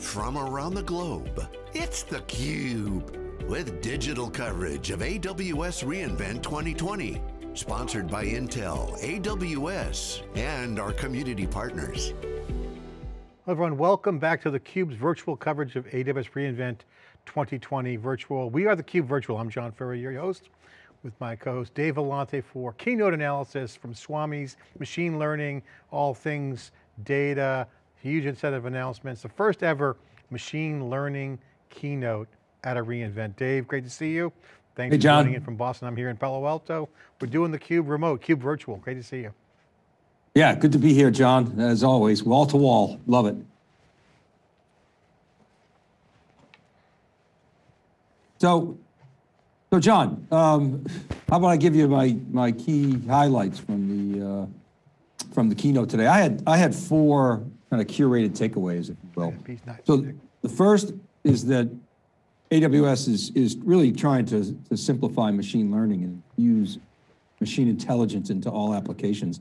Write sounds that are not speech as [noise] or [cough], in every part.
from around the globe. It's theCUBE, with digital coverage of AWS reInvent 2020. Sponsored by Intel, AWS, and our community partners. Hello everyone, welcome back to theCUBE's virtual coverage of AWS reInvent 2020 virtual. We are theCUBE virtual. I'm John Furrier, your host, with my co-host Dave Vellante for keynote analysis from Swami's machine learning, all things data, Huge set of announcements. The first ever machine learning keynote at a reInvent. Dave, great to see you. Thanks hey, for John. joining in from Boston. I'm here in Palo Alto. We're doing the Cube remote, Cube virtual. Great to see you. Yeah, good to be here, John, as always. Wall to wall, love it. So, so John, um, how about I give you my my key highlights from the uh, from the keynote today? I had I had four kind of curated takeaways, if you will. So the first is that AWS is, is really trying to, to simplify machine learning and use machine intelligence into all applications.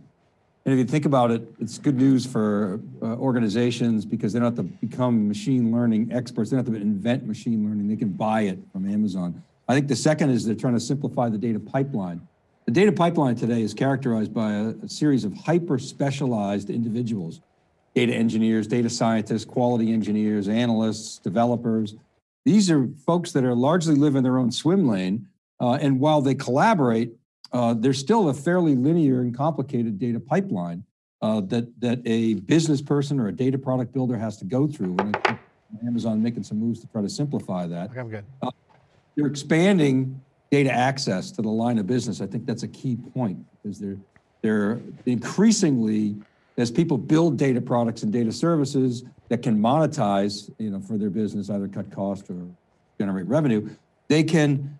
And if you think about it, it's good news for uh, organizations because they don't have to become machine learning experts. They don't have to invent machine learning. They can buy it from Amazon. I think the second is they're trying to simplify the data pipeline. The data pipeline today is characterized by a, a series of hyper specialized individuals data engineers, data scientists, quality engineers, analysts, developers. These are folks that are largely live in their own swim lane. Uh, and while they collaborate, uh, there's still a fairly linear and complicated data pipeline uh, that, that a business person or a data product builder has to go through. And Amazon making some moves to try to simplify that. Okay, I'm good. Uh, they're expanding data access to the line of business. I think that's a key point because they're, they're increasingly as people build data products and data services that can monetize, you know, for their business, either cut cost or generate revenue, they can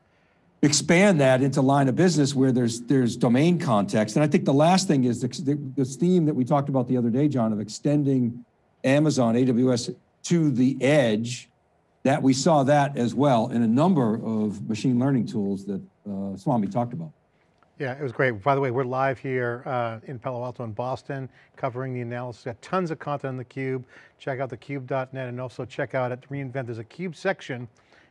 expand that into line of business where there's there's domain context. And I think the last thing is the, this theme that we talked about the other day, John, of extending Amazon AWS to the edge. That we saw that as well in a number of machine learning tools that uh, Swami talked about. Yeah, it was great. By the way, we're live here uh, in Palo Alto and Boston, covering the analysis. Got tons of content on theCUBE. Check out thecube.net and also check out at reInvent, there's a CUBE section.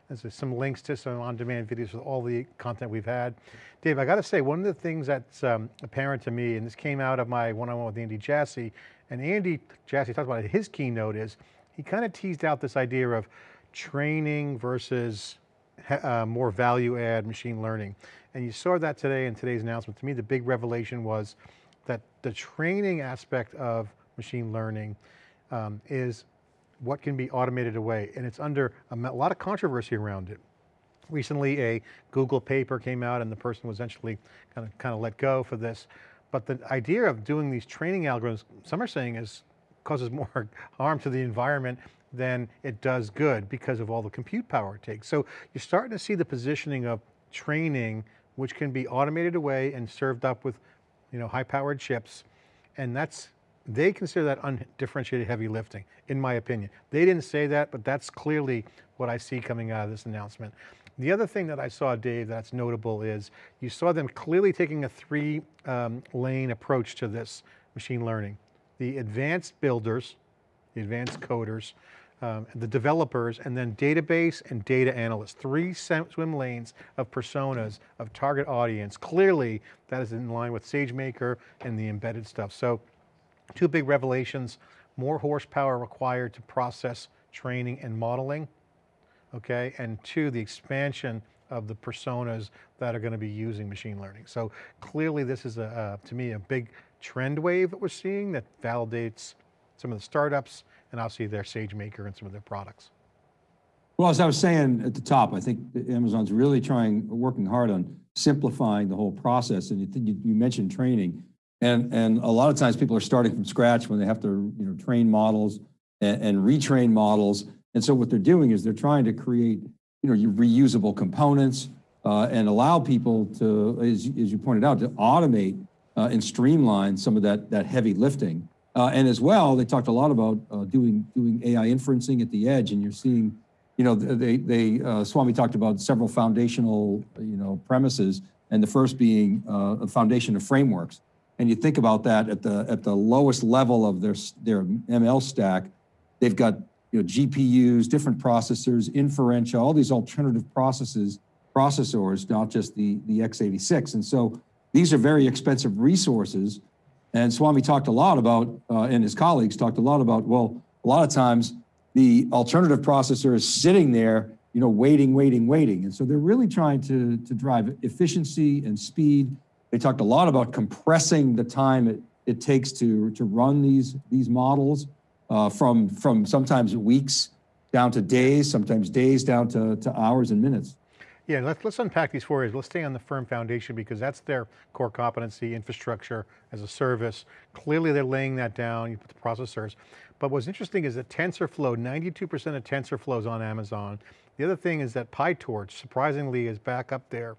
There's some links to some on-demand videos with all the content we've had. Dave, I got to say, one of the things that's um, apparent to me, and this came out of my one-on-one with Andy Jassy, and Andy Jassy talked about it, his keynote is, he kind of teased out this idea of training versus uh, more value add machine learning. And you saw that today in today's announcement. To me, the big revelation was that the training aspect of machine learning um, is what can be automated away. And it's under a lot of controversy around it. Recently, a Google paper came out and the person was eventually kind of, kind of let go for this. But the idea of doing these training algorithms, some are saying is causes more [laughs] harm to the environment then it does good because of all the compute power it takes. So you're starting to see the positioning of training, which can be automated away and served up with you know, high powered chips. And that's, they consider that undifferentiated heavy lifting, in my opinion. They didn't say that, but that's clearly what I see coming out of this announcement. The other thing that I saw, Dave, that's notable is you saw them clearly taking a three um, lane approach to this machine learning. The advanced builders, the advanced coders, um, the developers, and then database and data analysts, three swim lanes of personas of target audience. Clearly, that is in line with SageMaker and the embedded stuff. So two big revelations, more horsepower required to process training and modeling, okay? And two, the expansion of the personas that are going to be using machine learning. So clearly this is, a, uh, to me, a big trend wave that we're seeing that validates some of the startups and obviously their SageMaker and some of their products. Well, as I was saying at the top, I think Amazon's really trying, working hard on simplifying the whole process. And you, you mentioned training, and and a lot of times people are starting from scratch when they have to you know train models and, and retrain models. And so what they're doing is they're trying to create you know reusable components uh, and allow people to, as, as you pointed out, to automate uh, and streamline some of that that heavy lifting. Uh, and as well, they talked a lot about uh, doing doing AI inferencing at the edge, and you're seeing, you know, they they uh, Swami talked about several foundational you know premises, and the first being uh, a foundation of frameworks. And you think about that at the at the lowest level of their their ML stack, they've got you know GPUs, different processors, Inferential, all these alternative processes processors, not just the the x86. And so these are very expensive resources and Swami talked a lot about, uh, and his colleagues talked a lot about, well, a lot of times the alternative processor is sitting there, you know, waiting, waiting, waiting. And so they're really trying to, to drive efficiency and speed. They talked a lot about compressing the time it, it takes to, to run these, these models uh, from, from sometimes weeks down to days, sometimes days down to, to hours and minutes. Yeah, let's, let's unpack these four areas. Let's stay on the firm foundation because that's their core competency, infrastructure as a service. Clearly they're laying that down, you put the processors. But what's interesting is that TensorFlow, 92% of TensorFlow is on Amazon. The other thing is that PyTorch, surprisingly, is back up there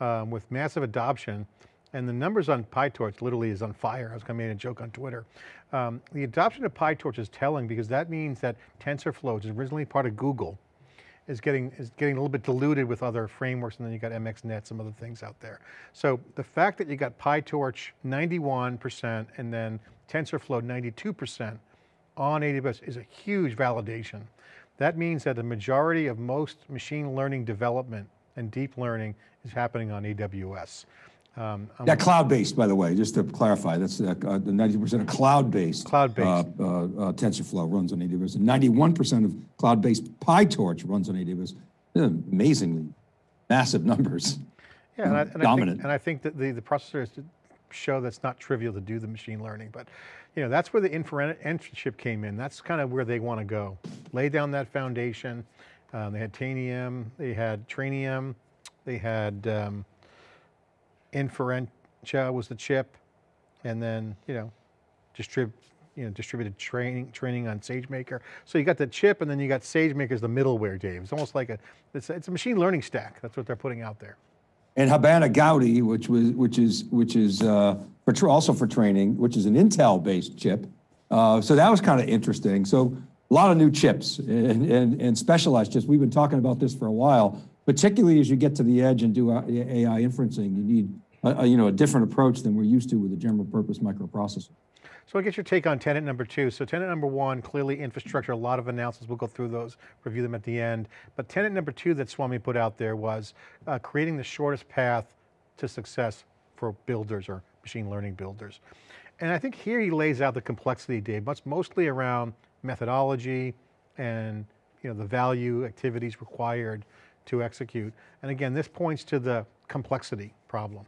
um, with massive adoption. And the numbers on PyTorch literally is on fire. I was going to make a joke on Twitter. Um, the adoption of PyTorch is telling because that means that TensorFlow, which is originally part of Google, is getting, is getting a little bit diluted with other frameworks, and then you got MXNet, some other things out there. So the fact that you got PyTorch 91% and then TensorFlow 92% on AWS is a huge validation. That means that the majority of most machine learning development and deep learning is happening on AWS. Um, yeah, cloud-based, by the way, just to clarify, that's uh, uh the 90% of cloud-based. Cloud-based. Uh, uh, uh TensorFlow runs on AWS, and 91% of cloud-based PyTorch runs on AWS. amazingly massive numbers. Yeah, and, I, and dominant. I think, and I think that the, the processors show that's not trivial to do the machine learning, but you know that's where the internship came in. That's kind of where they want to go. Lay down that foundation. Um, they had Tanium, they had Tranium, they had. Um, Inferentia was the chip, and then you know, distrib you know distributed training training on SageMaker. So you got the chip, and then you got SageMaker as the middleware, Dave. It's almost like a it's, a it's, a machine learning stack. That's what they're putting out there. And Habana Gaudi, which was which is which is uh, for also for training, which is an Intel-based chip. Uh, so that was kind of interesting. So a lot of new chips and, and, and specialized chips. We've been talking about this for a while particularly as you get to the edge and do AI inferencing, you need a, a, you know, a different approach than we're used to with a general purpose microprocessor. So I get your take on tenant number two. So tenant number one, clearly infrastructure, a lot of announcements, we'll go through those, review them at the end. But tenant number two that Swami put out there was uh, creating the shortest path to success for builders or machine learning builders. And I think here he lays out the complexity, Dave, but mostly around methodology and you know, the value activities required to execute. And again, this points to the complexity problem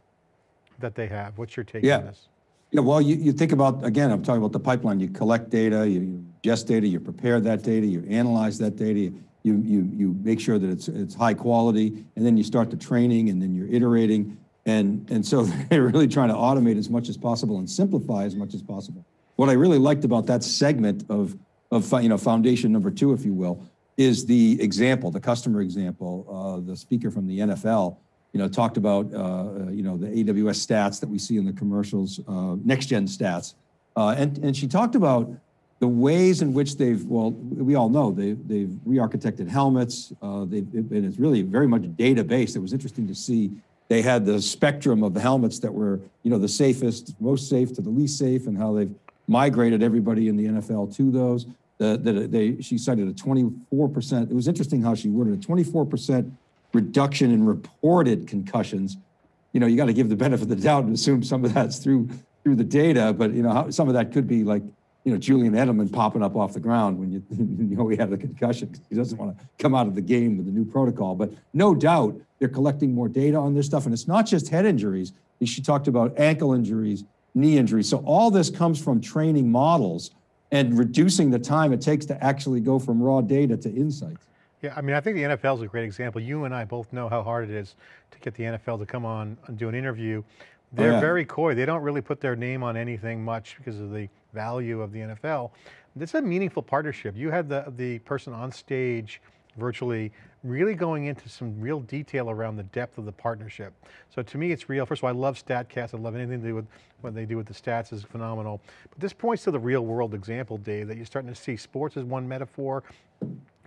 that they have. What's your take yeah. on this? Yeah, well, you, you think about, again, I'm talking about the pipeline. You collect data, you ingest data, you prepare that data, you analyze that data, you, you, you make sure that it's, it's high quality, and then you start the training, and then you're iterating. And, and so [laughs] they're really trying to automate as much as possible and simplify as much as possible. What I really liked about that segment of, of you know, foundation number two, if you will, is the example, the customer example. Uh, the speaker from the NFL, you know, talked about uh, uh, you know the AWS stats that we see in the commercials, next gen stats, and and she talked about the ways in which they've well we all know they, they've re-architected helmets uh, they've, and it's really very much database. it was interesting to see they had the spectrum of the helmets that were you know the safest most safe to the least safe and how they've migrated everybody in the nfl to those that they she cited a 24%. It was interesting how she worded a 24% reduction in reported concussions. You know, you got to give the benefit of the doubt and assume some of that's through through the data, but you know, how, some of that could be like you know Julian Edelman popping up off the ground when you [laughs] you know he had a concussion. He doesn't want to come out of the game with the new protocol, but no doubt they're collecting more data on this stuff, and it's not just head injuries. She talked about ankle injuries, knee injuries. So all this comes from training models and reducing the time it takes to actually go from raw data to insights. Yeah, I mean, I think the NFL is a great example. You and I both know how hard it is to get the NFL to come on and do an interview. Oh, They're oh, yeah. very coy. They don't really put their name on anything much because of the value of the NFL. It's a meaningful partnership. You had the, the person on stage virtually really going into some real detail around the depth of the partnership. So to me, it's real. First of all, I love StatCast. I love anything to do with what they do with the stats is phenomenal. But this points to the real world example, Dave, that you're starting to see sports as one metaphor,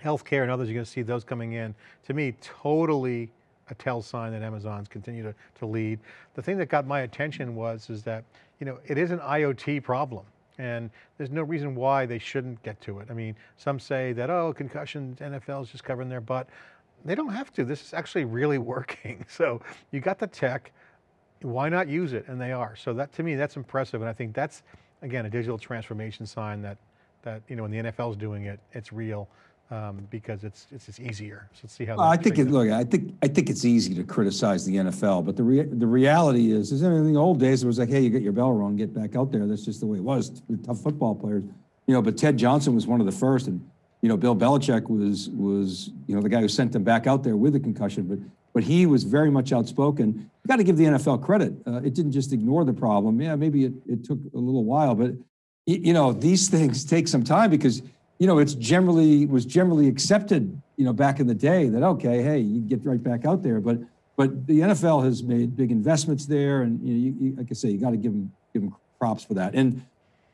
healthcare and others, you're going to see those coming in. To me, totally a tell sign that Amazon's continue to, to lead. The thing that got my attention was, is that, you know, it is an IoT problem. And there's no reason why they shouldn't get to it. I mean, some say that, oh, concussions, NFL's just covering their butt. They don't have to. This is actually really [laughs] working. So you got the tech, why not use it? And they are. So that to me, that's impressive. And I think that's, again, a digital transformation sign that, that you know, when the NFL's doing it, it's real um, because it's it's just easier. So let's see how. Well, I think it, look, I think I think it's easy to criticize the NFL, but the rea- the reality is, is in the old days it was like, hey, you get your bell rung, get back out there. That's just the way it was. Tough football players, you know. But Ted Johnson was one of the first, and you know, Bill Belichick was was you know the guy who sent them back out there with a concussion, but but he was very much outspoken. You got to give the NFL credit; uh, it didn't just ignore the problem. Yeah, maybe it, it took a little while, but you know these [laughs] things take some time because you know, it's generally was generally accepted, you know, back in the day that okay, hey, you get right back out there. But but the NFL has made big investments there, and you, know, you, you like I say, you got to give them give them props for that, and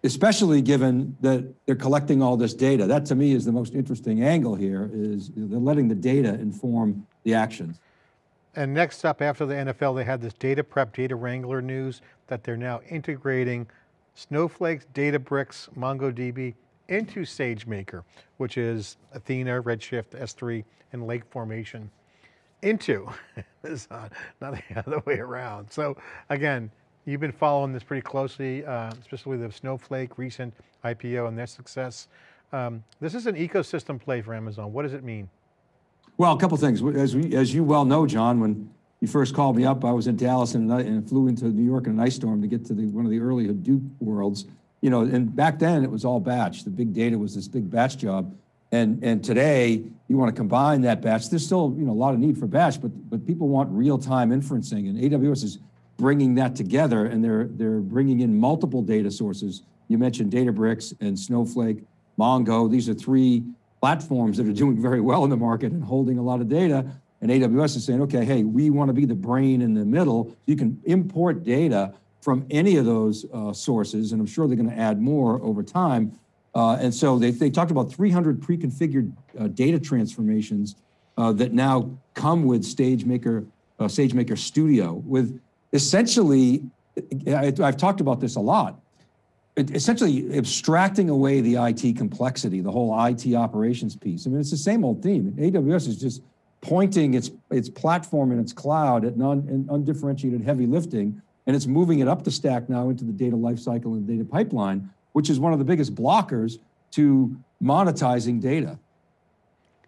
especially given that they're collecting all this data. That to me is the most interesting angle here is they're letting the data inform the actions. And next up after the NFL, they had this data prep, data wrangler news that they're now integrating Snowflake's, Databricks, MongoDB, into SageMaker, which is Athena, Redshift, S3, and Lake Formation into. it's [laughs] not, not the [laughs] other way around. So again, you've been following this pretty closely, uh, especially the Snowflake recent IPO and their success. Um, this is an ecosystem play for Amazon. What does it mean? Well, a couple things. As, we, as you well know, John, when you first called me up, I was in Dallas and, and flew into New York in an ice storm to get to the, one of the early Hadoop worlds you know, and back then it was all batch. The big data was this big batch job. And, and today you want to combine that batch. There's still you know a lot of need for batch, but but people want real time inferencing, and AWS is bringing that together, and they're they're bringing in multiple data sources. You mentioned DataBricks and Snowflake, Mongo. These are three platforms that are doing very well in the market and holding a lot of data. And AWS is saying, okay, hey, we want to be the brain in the middle. You can import data from any of those uh, sources, and I'm sure they're going to add more over time. Uh, and so they, they talked about 300 pre-configured uh, data transformations uh, that now come with SageMaker, uh, SageMaker Studio, with essentially, I, I've talked about this a lot, essentially abstracting away the IT complexity, the whole IT operations piece. I mean, it's the same old theme. AWS is just pointing its its platform and its cloud at non undifferentiated heavy lifting and it's moving it up the stack now into the data lifecycle and data pipeline, which is one of the biggest blockers to monetizing data.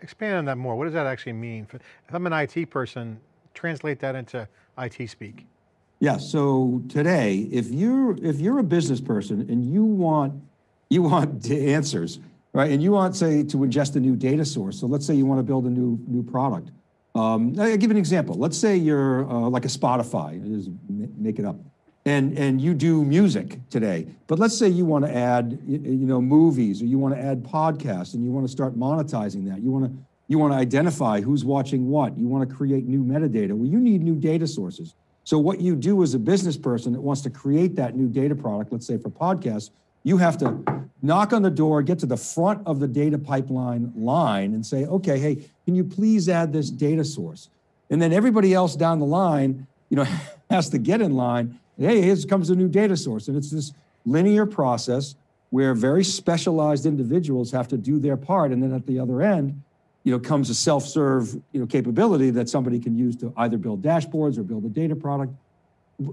Expand on that more. What does that actually mean? If I'm an IT person, translate that into IT speak. Yeah, so today, if you're, if you're a business person and you want, you want answers, right? And you want, say, to ingest a new data source. So let's say you want to build a new, new product. Um, I give an example. Let's say you're uh, like a Spotify, just make it up, and and you do music today. But let's say you want to add, you know, movies, or you want to add podcasts, and you want to start monetizing that. You want to you want to identify who's watching what. You want to create new metadata. Well, you need new data sources. So what you do as a business person that wants to create that new data product, let's say for podcasts, you have to knock on the door, get to the front of the data pipeline line and say, okay, hey, can you please add this data source? And then everybody else down the line, you know, [laughs] has to get in line. Hey, here comes a new data source. And it's this linear process where very specialized individuals have to do their part. And then at the other end, you know, comes a self-serve, you know, capability that somebody can use to either build dashboards or build a data product.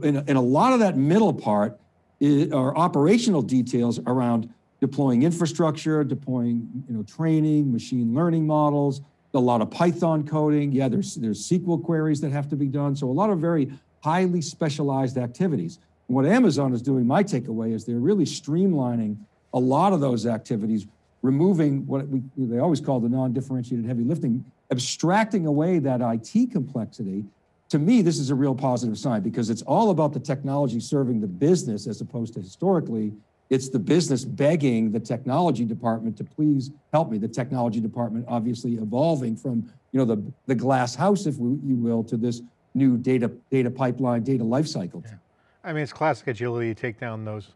And, and a lot of that middle part are operational details around deploying infrastructure, deploying you know training, machine learning models, a lot of Python coding. Yeah, there's there's SQL queries that have to be done. So a lot of very highly specialized activities. And what Amazon is doing, my takeaway is they're really streamlining a lot of those activities, removing what we, they always call the non-differentiated heavy lifting, abstracting away that IT complexity to me, this is a real positive sign because it's all about the technology serving the business as opposed to historically, it's the business begging the technology department to please help me. The technology department obviously evolving from you know the, the glass house, if we, you will, to this new data data pipeline, data lifecycle. Yeah. I mean, it's classic agility. take down those.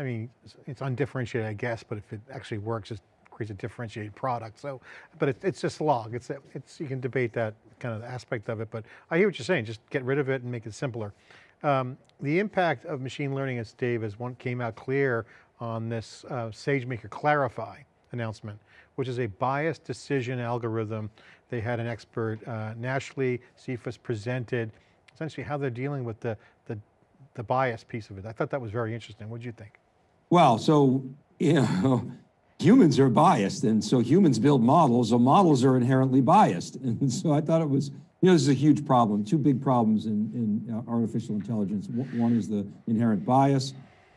I mean, it's, it's undifferentiated, I guess, but if it actually works, it creates a differentiated product. So, but it, it's just log. It's it's you can debate that kind of aspect of it, but I hear what you're saying, just get rid of it and make it simpler. Um, the impact of machine learning, as Dave, as one came out clear on this uh, SageMaker Clarify announcement, which is a biased decision algorithm. They had an expert, uh, Nashley Cephas presented essentially how they're dealing with the, the, the bias piece of it. I thought that was very interesting. What do you think? Well, so, you [laughs] know, humans are biased. And so humans build models, so models are inherently biased. [laughs] And so I thought it was, you know, this is a huge problem, two big problems in, in uh, artificial intelligence. One is the inherent bias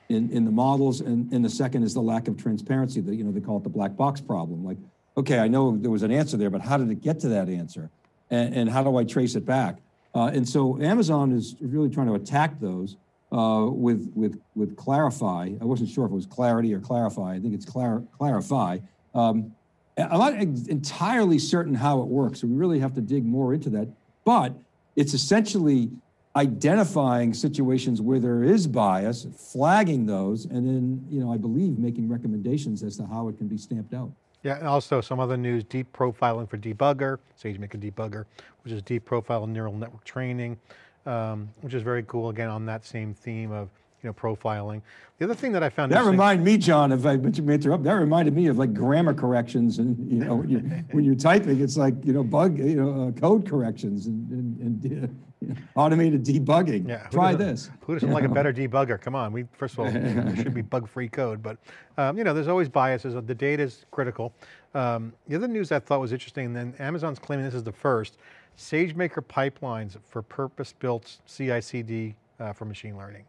in, in the models, and, and the second is the lack of transparency that, you know, they call it the black box problem. Like, okay, I know there was an answer there, but how did it get to that answer? And, and how do I trace it back? Uh, and so Amazon is really trying to attack those uh, with with with clarify. I wasn't sure if it was clarity or clarify. I think it's clar- clarify. Um, I'm not entirely certain how it works, so we really have to dig more into that. But it's essentially identifying situations where there is bias, flagging those, and then you know I believe making recommendations as to how it can be stamped out. Yeah, and also some other news, deep profiling for debugger, SageMaker debugger, which is deep profile neural network training um, which is very cool. Again, on that same theme of you know profiling. The other thing that I found that reminded me, John, if I interrupt, that reminded me of like grammar corrections and you know when you're, when you're typing, it's like you know bug you know uh, code corrections and, and, and uh, automated debugging. Yeah, Try this. Who doesn't like a better debugger? Come on, we first of all, should be [laughs] bug-free code, but um, you know, there's always biases. The data is critical. Um, the other news I thought was interesting, and then Amazon's claiming this is the first, SageMaker pipelines for purpose-built CI/CD uh, for machine learning,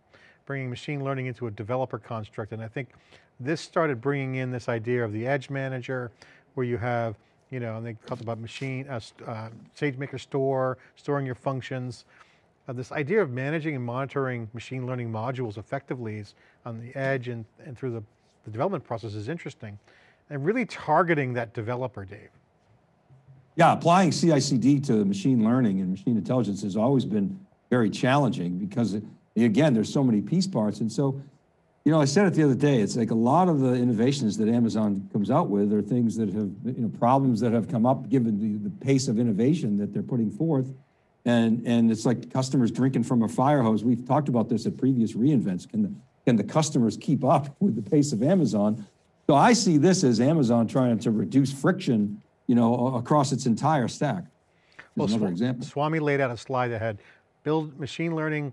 bringing machine learning into a developer construct. And I think this started bringing in this idea of the edge manager, where you have, you know, and they talked about machine, uh, uh, SageMaker store, storing your functions. Uh, this idea of managing and monitoring machine learning modules effectively is on the edge and, and through the, the development process is interesting. And really targeting that developer, Dave. Yeah, applying CICD to machine learning and machine intelligence has always been very challenging because, it, again, there's so many piece parts. And so, you know, I said it the other day, it's like a lot of the innovations that Amazon comes out with are things that have, you know, problems that have come up given the, the pace of innovation that they're putting forth. And, and it's like customers drinking from a fire hose. We've talked about this at previous reinvents. Can the, can the customers keep up with the pace of Amazon? So I see this as Amazon trying to reduce friction you know, across its entire stack. Well, another Sw example. Swami laid out a slide that had build machine learning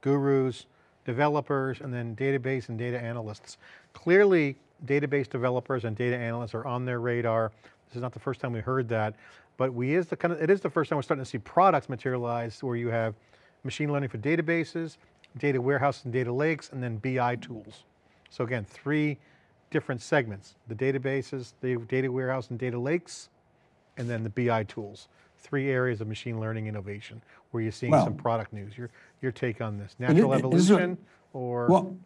gurus, developers, and then database and data analysts. Clearly, database developers and data analysts are on their radar. This is not the first time we heard that, but we is the kind of, it is the first time we're starting to see products materialize where you have machine learning for databases, data warehouse and data lakes, and then BI tools. So again, three different segments, the databases, the data warehouse and data lakes, and then the BI tools. Three areas of machine learning innovation where you're seeing well, some product news. Your, your take on this, natural it, evolution it, or? Well,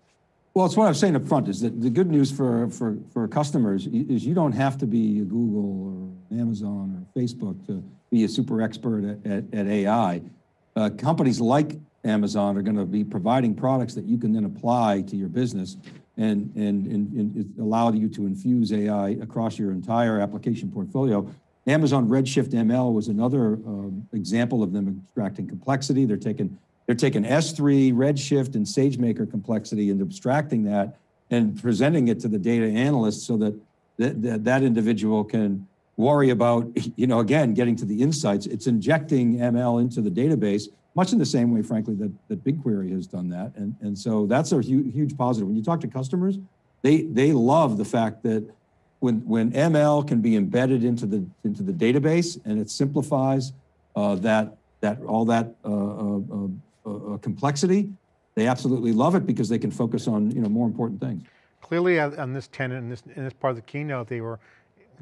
well, it's what I was saying up front is that the good news for, for, for customers is you don't have to be a Google or Amazon or Facebook to be a super expert at, at, at AI. Uh, companies like Amazon are going to be providing products that you can then apply to your business and, and, and, and allow you to infuse AI across your entire application portfolio. Amazon Redshift ML was another um, example of them extracting complexity. They're taking they're taking S3, Redshift, and SageMaker complexity and abstracting that and presenting it to the data analyst so that th- that, that individual can worry about, you know, again, getting to the insights. It's injecting ML into the database much in the same way, frankly, that, that BigQuery has done that. And, and so that's a hu huge positive. When you talk to customers, they, they love the fact that when, when ML can be embedded into the, into the database and it simplifies uh, that, that, all that uh uh, uh, uh, complexity, they absolutely love it because they can focus on you know, more important things. Clearly on this tenant, in this, in this part of the keynote, they were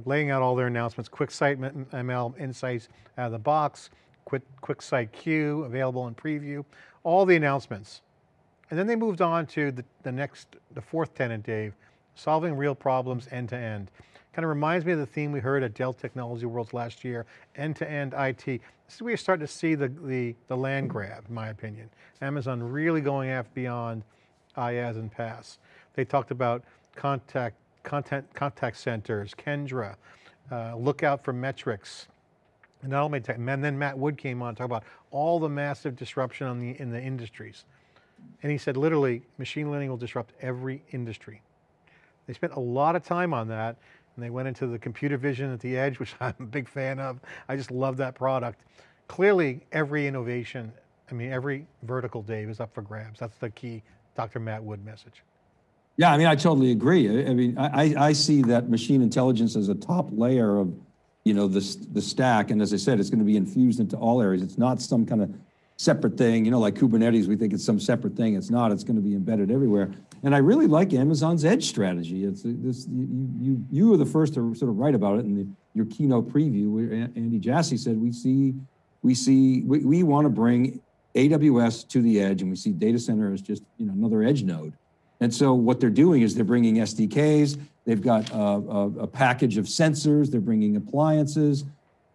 laying out all their announcements, quick site ML insights out of the box, Quick, QuickSight Q, available in preview, all the announcements. And then they moved on to the, the next, the fourth tenant, Dave, solving real problems end to end. Kind of reminds me of the theme we heard at Dell Technology Worlds last year, end-to-end IT. This is where you start to see the, the, the, land grab, in my opinion. Amazon really going after beyond IaaS and PaaS. They talked about contact, content, contact centers, Kendra, uh, look out for metrics, and not only tech, and then Matt Wood came on to talk about all the massive disruption on the, in the industries. And he said, literally, machine learning will disrupt every industry. They spent a lot of time on that and they went into the computer vision at the edge, [laughs] which I'm a big fan of. I just love that product. Clearly every innovation, I mean, every vertical, Dave, is up for grabs. That's the key Dr. Matt Wood message. Yeah, I mean, I totally agree. I, I mean, I, I see that machine intelligence as a top layer of you know, the, the stack. And as I said, it's going to be infused into all areas. It's not some kind of separate thing, you know, like Kubernetes, we think it's some separate thing. It's not, it's going to be embedded everywhere. And I really like Amazon's edge strategy. It's this, you, you, you were the first to sort of write about it in the, your keynote preview where Andy Jassy said, we see, we see, we, we want to bring AWS to the edge and we see data center as just, you know, another edge node. And so what they're doing is they're bringing SDKs, They've got a, a, a package of sensors. They're bringing appliances.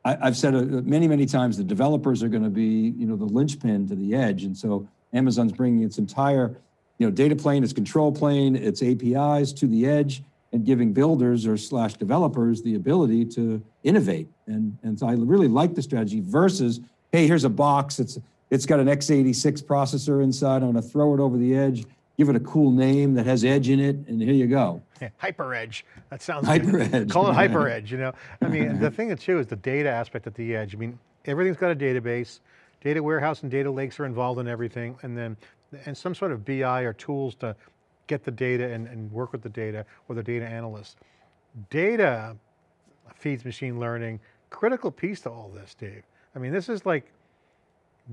I, have said uh, many, many times the developers are going to be, you know, the linchpin to the edge. And so Amazon's bringing its entire, you know, data plane, its control plane, its APIs to the edge and giving builders or slash developers the ability to innovate. And, and so I really like the strategy versus, hey, here's a box. It's it's got an x86 processor inside. I'm going to throw it over the edge give it a cool name that has edge in it, and here you go. Yeah, hyper edge. That sounds hyper good. edge. Call it hyper [laughs] edge. You know, I mean, the thing too is the data aspect at the edge. I mean, everything's got a database. Data warehouse and data lakes are involved in everything, and then and some sort of BI or tools to get the data and, and work with the data or the data analyst. Data feeds machine learning, critical piece to all this, Dave. I mean, this is like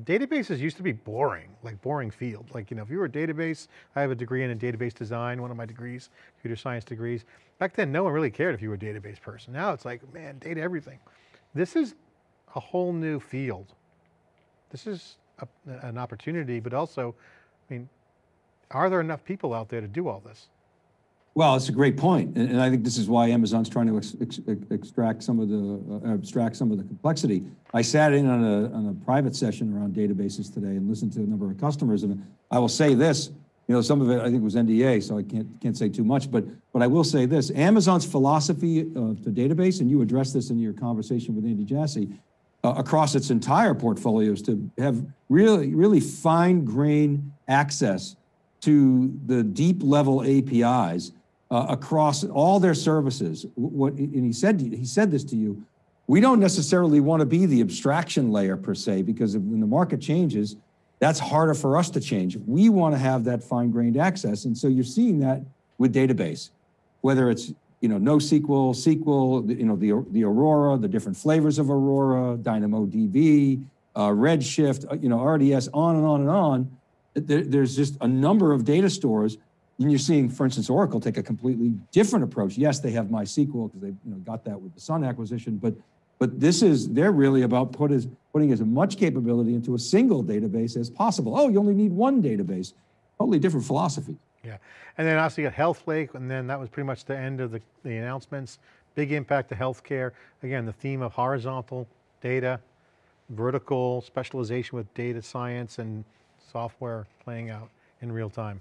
databases used to be boring, like boring field. Like, you know, if you were a database, I have a degree in database design, one of my degrees, computer science degrees. Back then, no one really cared if you were a database person. Now it's like, man, data everything. This is a whole new field. This is a, an opportunity, but also, I mean, are there enough people out there to do all this? Well, it's a great point, and, and I think this is why Amazon's trying to ex, ex, extract some of the uh, abstract some of the complexity. I sat in on a on a private session around databases today and listened to a number of customers, and I will say this: you know, some of it I think was NDA, so I can't can't say too much, but but I will say this: Amazon's philosophy of the database, and you addressed this in your conversation with Andy Jassy, uh, across its entire portfolios to have really really fine grain access to the deep level APIs uh, across all their services. What and he said he said this to you. We don't necessarily want to be the abstraction layer per se because when the market changes, that's harder for us to change. We want to have that fine-grained access, and so you're seeing that with database, whether it's you know NoSQL, SQL, you know the the Aurora, the different flavors of Aurora, DynamoDB, uh, Redshift, uh, you know RDS, on and on and on. There, there's just a number of data stores and you're seeing, for instance, Oracle take a completely different approach. Yes, they have MySQL because they you know, got that with the Sun acquisition, but but this is they're really about put as, putting as much capability into a single database as possible. Oh, you only need one database. Totally different philosophy. Yeah, and then obviously you got HealthLake, and then that was pretty much the end of the, the announcements. Big impact to healthcare. Again, the theme of horizontal data, vertical specialization with data science and software playing out in real time.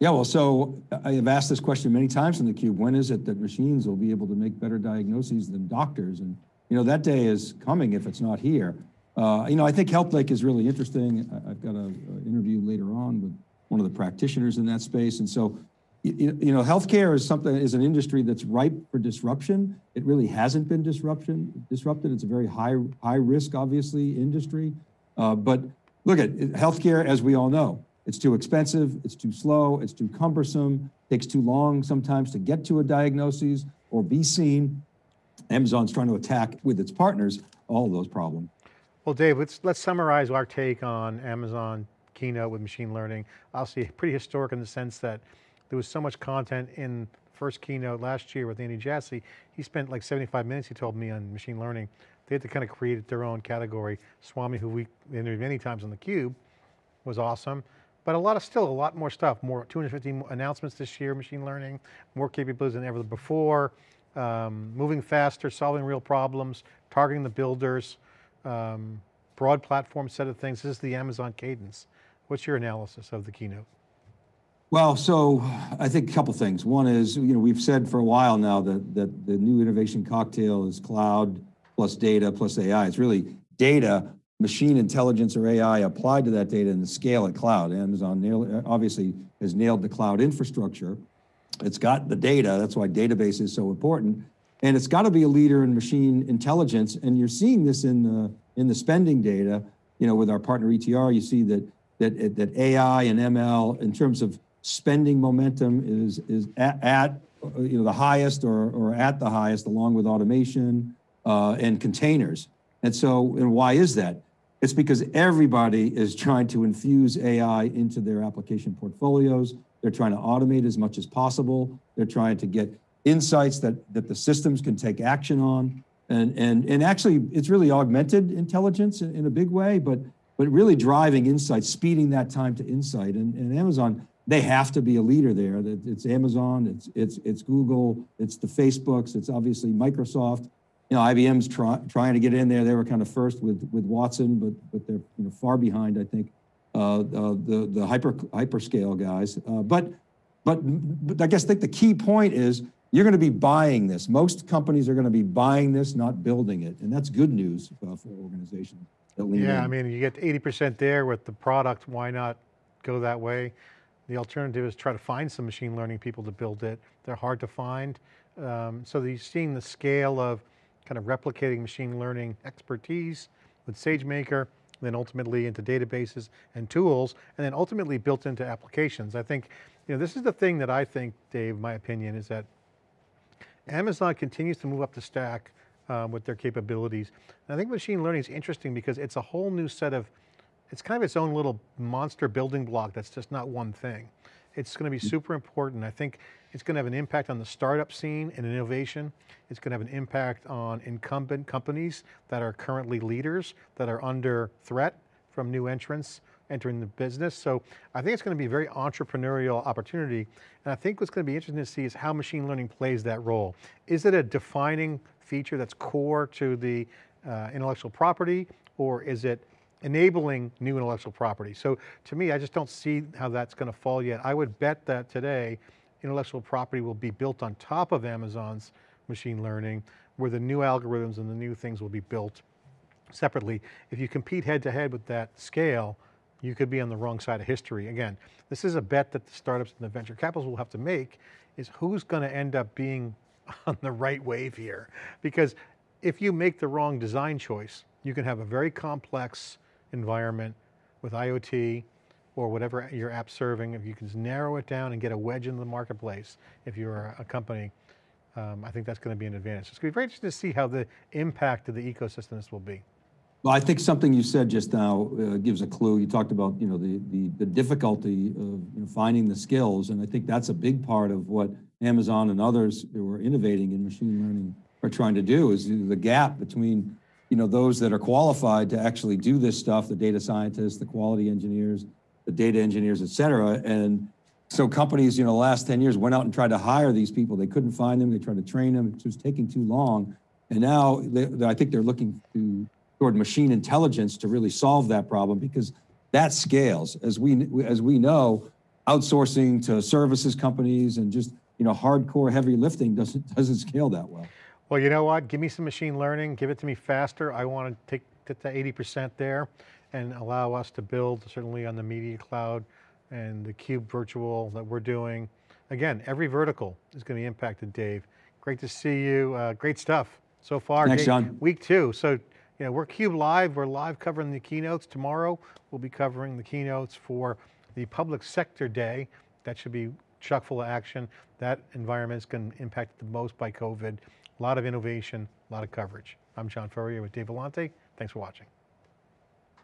Yeah, well, so I have asked this question many times in the cube. When is it that machines will be able to make better diagnoses than doctors? And you know that day is coming if it's not here. Uh, you know, I think HealthLake is really interesting. I, have got an interview later on with one of the practitioners in that space, and so you, you know, healthcare is something is an industry that's ripe for disruption. It really hasn't been disruption disrupted. It's a very high high risk, obviously, industry. Uh, but look at healthcare, as we all know, it's too expensive, it's too slow, it's too cumbersome, takes too long sometimes to get to a diagnosis or be seen. Amazon's trying to attack with its partners all those problems. Well, Dave, let's, let's summarize our take on Amazon keynote with machine learning. Obviously pretty historic in the sense that there was so much content in the first keynote last year with Andy Jassy. He spent like 75 minutes, he told me, on machine learning. They had to kind of create their own category. Swami, who we interviewed many times on theCUBE, was awesome. But a lot of, still a lot more stuff, more 250 announcements this year, machine learning, more capabilities than ever before, um, moving faster, solving real problems, targeting the builders, um, broad platform set of things. This is the Amazon cadence. What's your analysis of the keynote? Well, so I think a couple things. One is, you know, we've said for a while now that, that the new innovation cocktail is cloud plus data plus AI. It's really data machine intelligence or AI applied to that data and the scale of cloud. Amazon nearly, obviously has nailed the cloud infrastructure. It's got the data. That's why database is so important. And it's got to be a leader in machine intelligence. And you're seeing this in the in the spending data. You know, with our partner ETR, you see that that that AI and ML in terms of spending momentum is is at, at you know the highest or or at the highest, along with automation uh, and containers. And so, and why is that? It's because everybody is trying to infuse AI into their application portfolios. They're trying to automate as much as possible. They're trying to get insights that, that the systems can take action on. And, and, and actually, it's really augmented intelligence in, in a big way, but, but really driving insight, speeding that time to insight. And, and Amazon, they have to be a leader there. It's Amazon, it's, it's, it's Google, it's the Facebooks, it's obviously Microsoft you know, IBM's try, trying to get in there. They were kind of first with with Watson, but but they're you know, far behind. I think uh, uh, the the hyper hyperscale guys. Uh, but but but I guess I think the key point is you're going to be buying this. Most companies are going to be buying this, not building it, and that's good news uh, for organizations. yeah, in. I mean, you get 80% there with the product. Why not go that way? The alternative is try to find some machine learning people to build it. They're hard to find. Um, so you're seeing the scale of kind of replicating machine learning expertise with SageMaker, then ultimately into databases and tools, and then ultimately built into applications. I think, you know, this is the thing that I think, Dave, my opinion is that Amazon continues to move up the stack um, with their capabilities. And I think machine learning is interesting because it's a whole new set of, it's kind of its own little monster building block that's just not one thing. It's going to be mm-hmm. super important. I think it's going to have an impact on the startup scene and innovation. It's going to have an impact on incumbent companies that are currently leaders, that are under threat from new entrants entering the business. So I think it's going to be a very entrepreneurial opportunity. And I think what's going to be interesting to see is how machine learning plays that role. Is it a defining feature that's core to the uh, intellectual property or is it enabling new intellectual property? So to me, I just don't see how that's going to fall yet. I would bet that today intellectual property will be built on top of Amazon's machine learning, where the new algorithms and the new things will be built separately. If you compete head to head with that scale, you could be on the wrong side of history. Again, this is a bet that the startups and the venture capitalists will have to make, is who's going to end up being [laughs] on the right wave here? Because if you make the wrong design choice, you can have a very complex environment with IoT, or whatever your app serving, if you can narrow it down and get a wedge into the marketplace, if you're a company, um, I think that's going to be an advantage. So it's going to be very interesting to see how the impact of the ecosystem this will be. Well, I think something you said just now uh, gives a clue. You talked about, you know, the the, the difficulty of you know, finding the skills, and I think that's a big part of what Amazon and others who are innovating in machine learning are trying to do is the gap between, you know, those that are qualified to actually do this stuff, the data scientists, the quality engineers, the data engineers, et cetera. And so companies, you know, the last 10 years went out and tried to hire these people. They couldn't find them. They tried to train them. It was taking too long. And now they, I think they're looking to, toward machine intelligence to really solve that problem because that scales. As we, as we know, outsourcing to services companies and just, you know, hardcore heavy lifting doesn't, doesn't scale that well. Well, you know what? Give me some machine learning. Give it to me faster. I want to take to 80% there and allow us to build certainly on the media cloud and the cube virtual that we're doing. Again, every vertical is going to be impacted, Dave. Great to see you, uh, great stuff so far. Thanks, John. Week two, so you know, we're CUBE Live, we're live covering the keynotes. Tomorrow, we'll be covering the keynotes for the public sector day. That should be chock full of action. That environment's going to impact the most by COVID. A lot of innovation, a lot of coverage. I'm John Furrier with Dave Vellante. Thanks for watching.